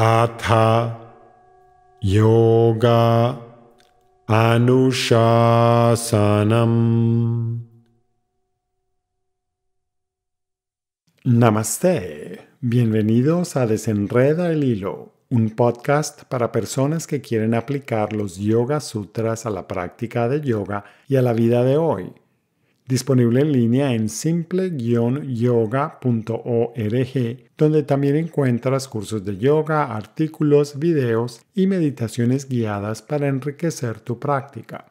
Atha yoga anushasanam. Namaste. Bienvenidos a Desenreda el Hilo, un podcast para personas que quieren aplicar los Yoga Sutras a la práctica de yoga y a la vida de hoy disponible en línea en simple-yoga.org, donde también encuentras cursos de yoga, artículos, videos y meditaciones guiadas para enriquecer tu práctica.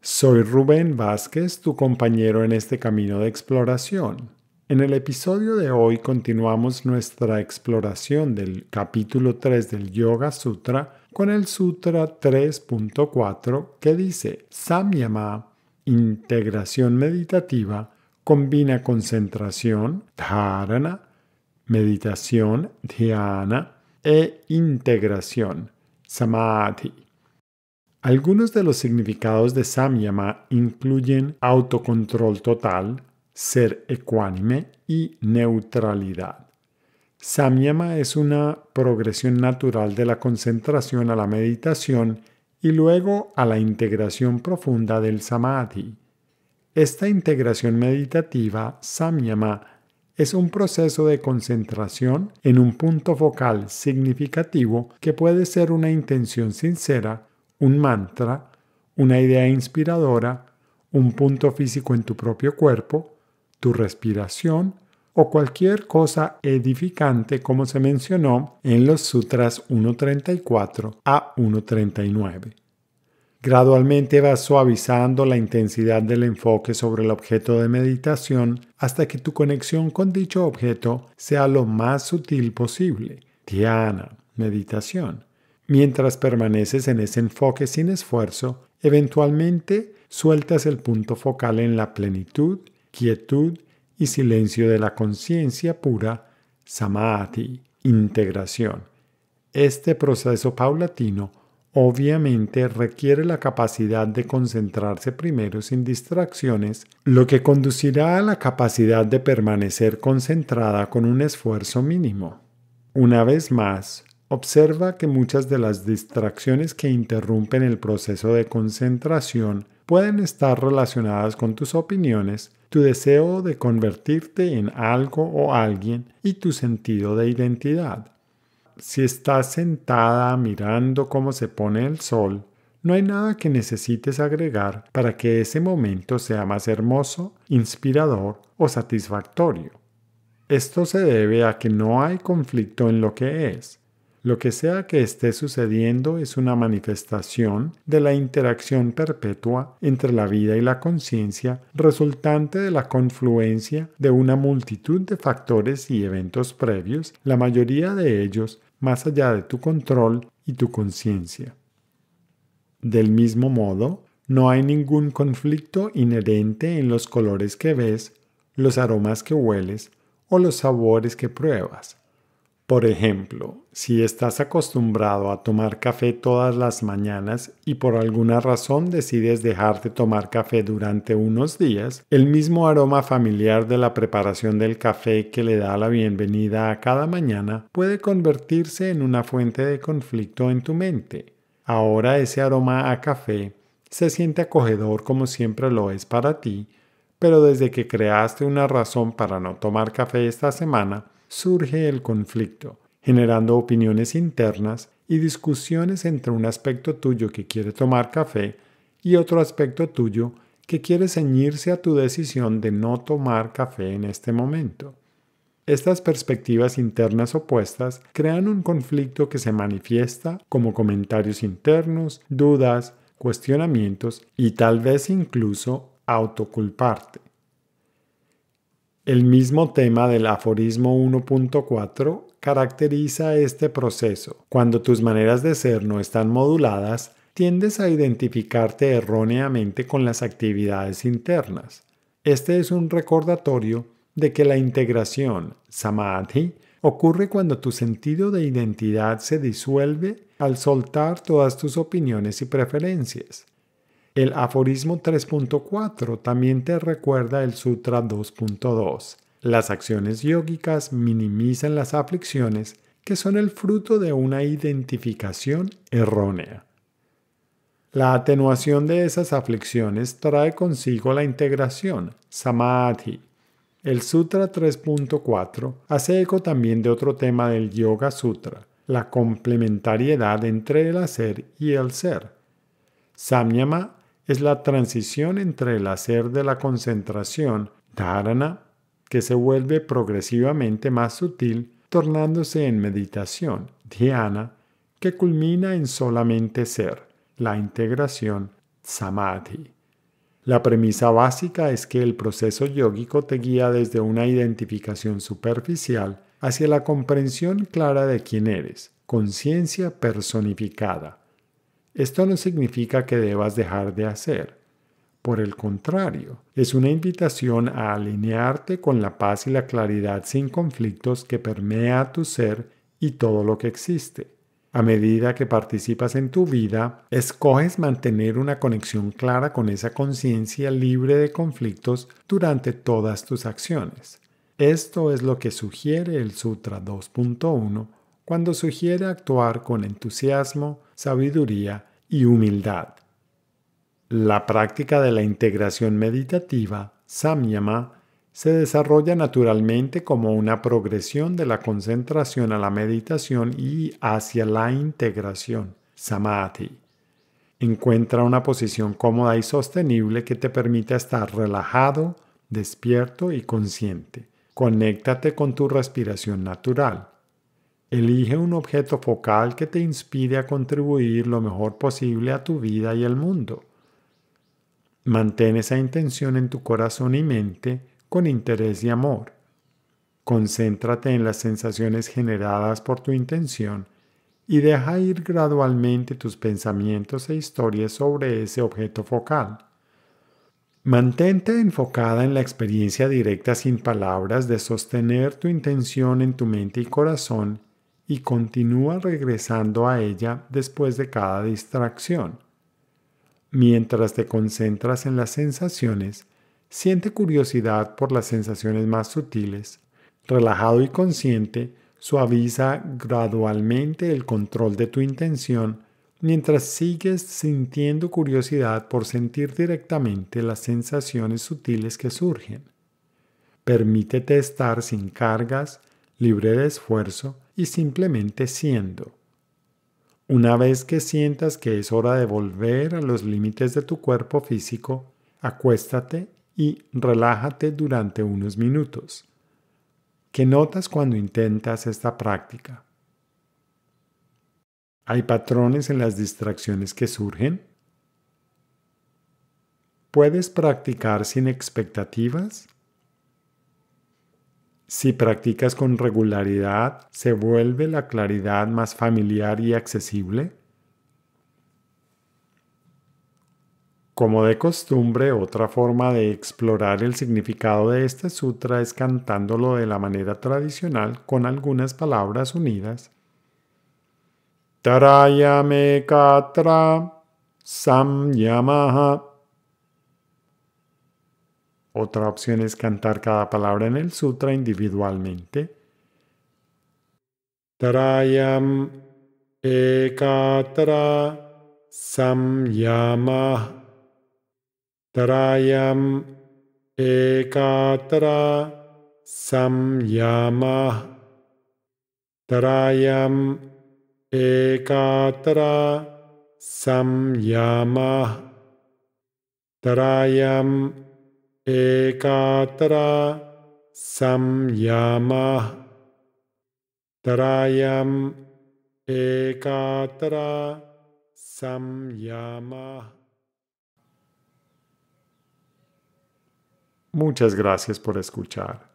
Soy Rubén Vázquez, tu compañero en este camino de exploración. En el episodio de hoy continuamos nuestra exploración del capítulo 3 del Yoga Sutra con el Sutra 3.4 que dice Samyama integración meditativa combina concentración, dharana, meditación, dhyana e integración, samadhi. Algunos de los significados de samyama incluyen autocontrol total, ser ecuánime y neutralidad. Samyama es una progresión natural de la concentración a la meditación y luego a la integración profunda del samadhi. Esta integración meditativa, samyama, es un proceso de concentración en un punto focal significativo que puede ser una intención sincera, un mantra, una idea inspiradora, un punto físico en tu propio cuerpo, tu respiración o cualquier cosa edificante como se mencionó en los sutras 1.34 a 1.39. Gradualmente vas suavizando la intensidad del enfoque sobre el objeto de meditación hasta que tu conexión con dicho objeto sea lo más sutil posible, Tiana, meditación. Mientras permaneces en ese enfoque sin esfuerzo, eventualmente sueltas el punto focal en la plenitud, quietud y silencio de la conciencia pura, samadhi, integración. Este proceso paulatino obviamente requiere la capacidad de concentrarse primero sin distracciones, lo que conducirá a la capacidad de permanecer concentrada con un esfuerzo mínimo. Una vez más, observa que muchas de las distracciones que interrumpen el proceso de concentración pueden estar relacionadas con tus opiniones, tu deseo de convertirte en algo o alguien y tu sentido de identidad. Si estás sentada mirando cómo se pone el sol, no hay nada que necesites agregar para que ese momento sea más hermoso, inspirador o satisfactorio. Esto se debe a que no hay conflicto en lo que es, lo que sea que esté sucediendo es una manifestación de la interacción perpetua entre la vida y la conciencia resultante de la confluencia de una multitud de factores y eventos previos, la mayoría de ellos más allá de tu control y tu conciencia. Del mismo modo, no hay ningún conflicto inherente en los colores que ves, los aromas que hueles o los sabores que pruebas. Por ejemplo, si estás acostumbrado a tomar café todas las mañanas y por alguna razón decides dejar de tomar café durante unos días, el mismo aroma familiar de la preparación del café que le da la bienvenida a cada mañana puede convertirse en una fuente de conflicto en tu mente. Ahora ese aroma a café se siente acogedor como siempre lo es para ti, pero desde que creaste una razón para no tomar café esta semana, surge el conflicto, generando opiniones internas y discusiones entre un aspecto tuyo que quiere tomar café y otro aspecto tuyo que quiere ceñirse a tu decisión de no tomar café en este momento. Estas perspectivas internas opuestas crean un conflicto que se manifiesta como comentarios internos, dudas, cuestionamientos y tal vez incluso autoculparte. El mismo tema del aforismo 1.4 caracteriza este proceso. Cuando tus maneras de ser no están moduladas, tiendes a identificarte erróneamente con las actividades internas. Este es un recordatorio de que la integración, samadhi, ocurre cuando tu sentido de identidad se disuelve al soltar todas tus opiniones y preferencias. El aforismo 3.4 también te recuerda el Sutra 2.2. Las acciones yógicas minimizan las aflicciones que son el fruto de una identificación errónea. La atenuación de esas aflicciones trae consigo la integración, samadhi. El Sutra 3.4 hace eco también de otro tema del Yoga Sutra, la complementariedad entre el hacer y el ser. Samyama es la transición entre el hacer de la concentración, dharana, que se vuelve progresivamente más sutil, tornándose en meditación, dhyana, que culmina en solamente ser, la integración, samadhi. La premisa básica es que el proceso yógico te guía desde una identificación superficial hacia la comprensión clara de quién eres, conciencia personificada, esto no significa que debas dejar de hacer. Por el contrario, es una invitación a alinearte con la paz y la claridad sin conflictos que permea tu ser y todo lo que existe. A medida que participas en tu vida, escoges mantener una conexión clara con esa conciencia libre de conflictos durante todas tus acciones. Esto es lo que sugiere el Sutra 2.1 cuando sugiere actuar con entusiasmo, sabiduría y humildad. La práctica de la integración meditativa, samyama, se desarrolla naturalmente como una progresión de la concentración a la meditación y hacia la integración, samadhi. Encuentra una posición cómoda y sostenible que te permita estar relajado, despierto y consciente. Conéctate con tu respiración natural. Elige un objeto focal que te inspire a contribuir lo mejor posible a tu vida y al mundo. Mantén esa intención en tu corazón y mente con interés y amor. Concéntrate en las sensaciones generadas por tu intención y deja ir gradualmente tus pensamientos e historias sobre ese objeto focal. Mantente enfocada en la experiencia directa sin palabras de sostener tu intención en tu mente y corazón y continúa regresando a ella después de cada distracción. Mientras te concentras en las sensaciones, siente curiosidad por las sensaciones más sutiles. Relajado y consciente, suaviza gradualmente el control de tu intención mientras sigues sintiendo curiosidad por sentir directamente las sensaciones sutiles que surgen. Permítete estar sin cargas, libre de esfuerzo, y simplemente siendo. Una vez que sientas que es hora de volver a los límites de tu cuerpo físico, acuéstate y relájate durante unos minutos. ¿Qué notas cuando intentas esta práctica? ¿Hay patrones en las distracciones que surgen? ¿Puedes practicar sin expectativas? Si practicas con regularidad, ¿se vuelve la claridad más familiar y accesible? Como de costumbre, otra forma de explorar el significado de este sutra es cantándolo de la manera tradicional con algunas palabras unidas. Tarayame katra samyamaha otra opción es cantar cada palabra en el sutra individualmente. Tarayam katra samyama. Tarayam EKATRA samyama. Tarayam katra, samyama. Tarayam ekatra samyama ekatra samyama Muchas gracias por escuchar.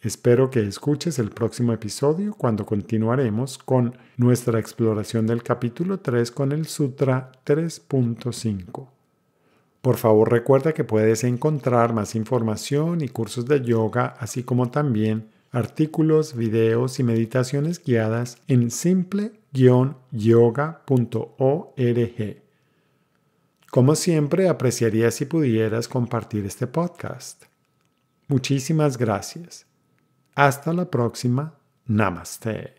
Espero que escuches el próximo episodio cuando continuaremos con nuestra exploración del capítulo 3 con el Sutra 3.5. Por favor recuerda que puedes encontrar más información y cursos de yoga, así como también artículos, videos y meditaciones guiadas en simple-yoga.org. Como siempre, apreciaría si pudieras compartir este podcast. Muchísimas gracias. Hasta la próxima. Namaste.